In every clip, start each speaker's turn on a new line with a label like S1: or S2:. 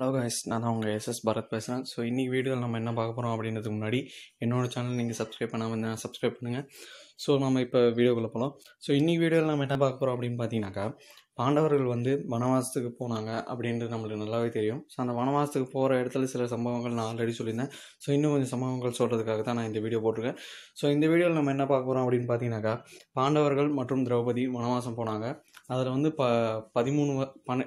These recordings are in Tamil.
S1: ஹலோ கைஸ் நான் தான் உங்கள் எஸ்எஸ் பரத் பேசுகிறேன் ஸோ இன்றைக்கி வீடியோவில் நம்ம என்ன பார்க்க போகிறோம் அப்படின்றதுக்கு முன்னாடி என்னோடய சேனல் நீங்கள் சப்ஸ்கிரைப் பண்ணாமல் இருந்தால் சப்ஸ்கிரைப் பண்ணுங்கள் ஸோ நம்ம இப்போ வீடியோக்குள்ளே போகலாம் ஸோ இன்றைக்கி வீடியோவில் நம்ம என்ன பார்க்க போகிறோம் அப்படின்னு பார்த்தீங்கன்னாக்கா பாண்டவர்கள் வந்து வனவாசத்துக்கு போனாங்க அப்படின்றது நம்மளுக்கு நல்லாவே தெரியும் ஸோ அந்த வனவாசத்துக்கு போகிற இடத்துல சில சம்பவங்கள் நான் ஆல்ரெடி சொல்லியிருந்தேன் ஸோ இன்னும் கொஞ்சம் சம்பவங்கள் சொல்கிறதுக்காக தான் நான் இந்த வீடியோ போட்டிருக்கேன் ஸோ இந்த வீடியோவில் நம்ம என்ன பார்க்க போகிறோம் அப்படின்னு பார்த்தீங்கன்னாக்கா பாண்டவர்கள் மற்றும் திரௌபதி வனவாசம் போனாங்க அதில் வந்து ப பதிமூணு பன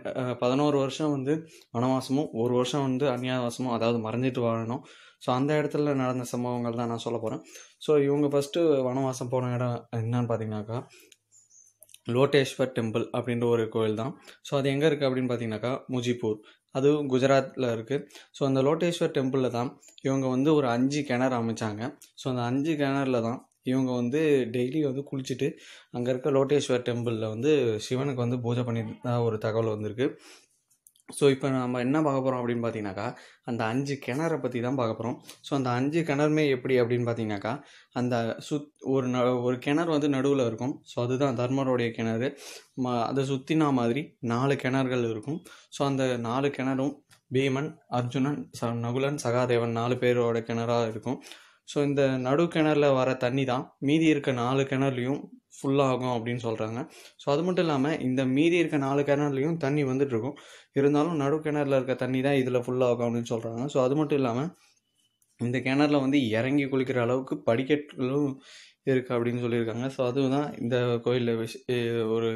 S1: பதினோரு வருஷம் வந்து வனவாசமும் ஒரு வருஷம் வந்து அந்நியாவாசமும் அதாவது மறைஞ்சிட்டு வாழணும் ஸோ அந்த இடத்துல நடந்த சம்பவங்கள் தான் நான் சொல்ல போகிறேன் ஸோ இவங்க ஃபஸ்ட்டு வனவாசம் போன இடம் என்னன்னு பார்த்தீங்கன்னாக்கா லோட்டேஸ்வர் டெம்பிள் அப்படின்ற ஒரு கோயில் தான் ஸோ அது எங்கே இருக்குது அப்படின்னு பார்த்தீங்கன்னாக்கா முஜிப்பூர் அதுவும் குஜராத்தில் இருக்குது ஸோ அந்த லோட்டேஸ்வர் டெம்பிளில் தான் இவங்க வந்து ஒரு அஞ்சு கிணறு அமைச்சாங்க ஸோ அந்த அஞ்சு கிணறுல தான் இவங்க வந்து டெய்லி வந்து குளிச்சுட்டு அங்கே இருக்க லோட்டேஸ்வர் டெம்பிளில் வந்து சிவனுக்கு வந்து பூஜை பண்ணி ஒரு தகவல் வந்திருக்கு ஸோ இப்போ நம்ம என்ன பார்க்க போகிறோம் அப்படின்னு பார்த்தீங்கன்னாக்கா அந்த அஞ்சு கிணறை பற்றி தான் பார்க்க போகிறோம் ஸோ அந்த அஞ்சு கிணறுமே எப்படி அப்படின்னு பார்த்தீங்கன்னாக்கா அந்த சுத் ஒரு ந ஒரு கிணறு வந்து நடுவில் இருக்கும் ஸோ அதுதான் தர்மருடைய கிணறு ம அதை சுற்றினா மாதிரி நாலு கிணறுகள் இருக்கும் ஸோ அந்த நாலு கிணறும் பீமன் அர்ஜுனன் ச நகுலன் சகாதேவன் நாலு பேரோட கிணறாக இருக்கும் ஸோ இந்த நடு கிணறுல வர தண்ணி தான் மீதி இருக்க நாலு கிணறுலையும் ஃபுல்லாகும் அப்படின்னு சொல்கிறாங்க ஸோ அது மட்டும் இல்லாமல் இந்த மீதி இருக்க நாலு கிணறுலையும் தண்ணி வந்துட்டுருக்கும் இருந்தாலும் நடு கிணறுல இருக்க தண்ணி தான் இதில் ஃபுல்லாகும் அப்படின்னு சொல்கிறாங்க ஸோ அது மட்டும் இல்லாமல் இந்த கிணறுல வந்து இறங்கி குளிக்கிற அளவுக்கு படிக்கட்டுகளும் இருக்குது அப்படின்னு சொல்லியிருக்காங்க ஸோ அதுதான் இந்த கோயிலில் விஷ ஒரு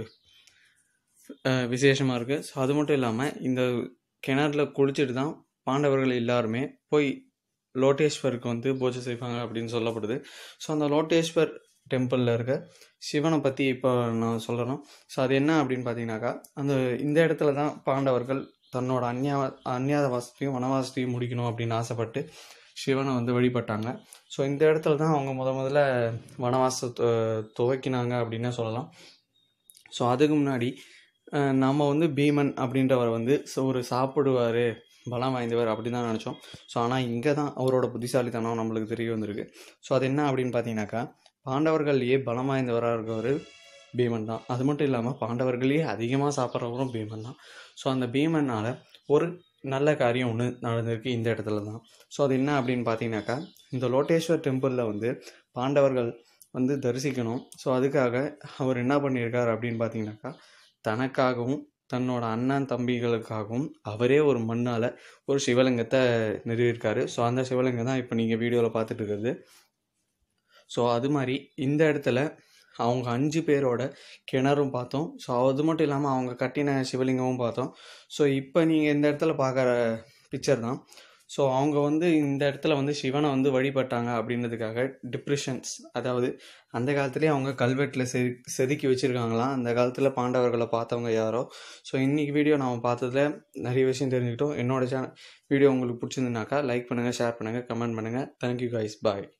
S1: விசேஷமாக இருக்குது ஸோ அது மட்டும் இல்லாமல் இந்த கிணறுல குளிச்சுட்டு தான் பாண்டவர்கள் எல்லாருமே போய் லோட்டேஸ்வருக்கு வந்து பூஜை செய்வாங்க அப்படின்னு சொல்லப்படுது ஸோ அந்த லோட்டேஸ்வர் டெம்பிளில் இருக்க சிவனை பற்றி இப்போ நான் சொல்லணும் ஸோ அது என்ன அப்படின்னு பார்த்தீங்கன்னாக்கா அந்த இந்த இடத்துல தான் பாண்டவர்கள் தன்னோட அந்நியா அந்நியாத வாசத்தையும் வனவாசத்தையும் முடிக்கணும் அப்படின்னு ஆசைப்பட்டு சிவனை வந்து வழிபட்டாங்க ஸோ இந்த இடத்துல தான் அவங்க முத முதல்ல வனவாச துவக்கினாங்க அப்படின்னே சொல்லலாம் ஸோ அதுக்கு முன்னாடி நம்ம வந்து பீமன் அப்படின்றவர் வந்து ஒரு சாப்பிடுவார் பலம் வாய்ந்தவர் அப்படி தான் நினச்சோம் ஸோ ஆனால் இங்கே தான் அவரோட புத்திசாலித்தனம் நம்மளுக்கு தெரிய வந்திருக்கு ஸோ அது என்ன அப்படின்னு பார்த்தீங்கன்னாக்கா பாண்டவர்கள்லேயே பலம் வாய்ந்தவராக பீமன் தான் அது மட்டும் இல்லாமல் பாண்டவர்களையே அதிகமாக சாப்பிட்றவரும் பீமன் தான் ஸோ அந்த பீமனால் ஒரு நல்ல காரியம் ஒன்று நடந்திருக்கு இந்த இடத்துல தான் ஸோ அது என்ன அப்படின்னு பார்த்தீங்கன்னாக்கா இந்த லோட்டேஸ்வர் டெம்பிளில் வந்து பாண்டவர்கள் வந்து தரிசிக்கணும் ஸோ அதுக்காக அவர் என்ன பண்ணியிருக்கார் அப்படின்னு பார்த்தீங்கன்னாக்கா தனக்காகவும் தன்னோட அண்ணன் தம்பிகளுக்காகவும் அவரே ஒரு மண்ணால் ஒரு சிவலிங்கத்தை நிறுவியிருக்காரு ஸோ அந்த சிவலிங்கம் தான் இப்போ நீங்கள் வீடியோவில் பார்த்துட்டு இருக்கிறது ஸோ அது மாதிரி இந்த இடத்துல அவங்க அஞ்சு பேரோட கிணறும் பார்த்தோம் ஸோ அது மட்டும் இல்லாமல் அவங்க கட்டின சிவலிங்கமும் பார்த்தோம் ஸோ இப்போ நீங்கள் இந்த இடத்துல பார்க்குற பிக்சர் தான் ஸோ அவங்க வந்து இந்த இடத்துல வந்து சிவனை வந்து வழிபட்டாங்க அப்படின்றதுக்காக டிப்ரெஷன்ஸ் அதாவது அந்த காலத்துலேயே அவங்க கல்வெட்டில் செ செதுக்கி வச்சுருக்காங்களாம் அந்த காலத்தில் பாண்டவர்களை பார்த்தவங்க யாரோ ஸோ இன்றைக்கி வீடியோ நாம் பார்த்ததில் நிறைய விஷயம் தெரிஞ்சுக்கிட்டோம் என்னோட சேனல் வீடியோ உங்களுக்கு பிடிச்சிருந்துனாக்கா லைக் பண்ணுங்கள் ஷேர் பண்ணுங்கள் கமெண்ட் பண்ணுங்கள் தேங்க்யூ கைஸ் பாய்